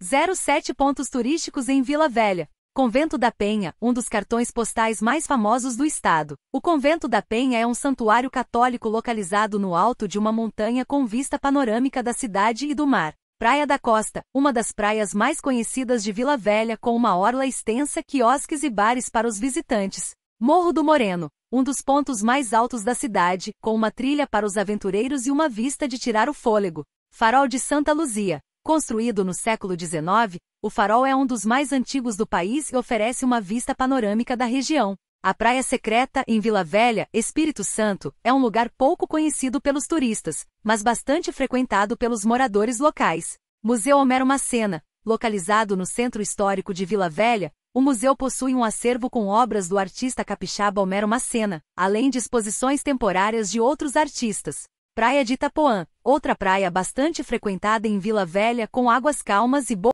07 pontos turísticos em Vila Velha. Convento da Penha, um dos cartões postais mais famosos do estado. O Convento da Penha é um santuário católico localizado no alto de uma montanha com vista panorâmica da cidade e do mar. Praia da Costa, uma das praias mais conhecidas de Vila Velha com uma orla extensa, quiosques e bares para os visitantes. Morro do Moreno, um dos pontos mais altos da cidade, com uma trilha para os aventureiros e uma vista de tirar o fôlego. Farol de Santa Luzia, Construído no século XIX, o farol é um dos mais antigos do país e oferece uma vista panorâmica da região. A Praia Secreta, em Vila Velha, Espírito Santo, é um lugar pouco conhecido pelos turistas, mas bastante frequentado pelos moradores locais. Museu Homero Macena, localizado no centro histórico de Vila Velha, o museu possui um acervo com obras do artista capixaba Homero Macena, além de exposições temporárias de outros artistas. Praia de Itapoã, outra praia bastante frequentada em Vila Velha com águas calmas e boas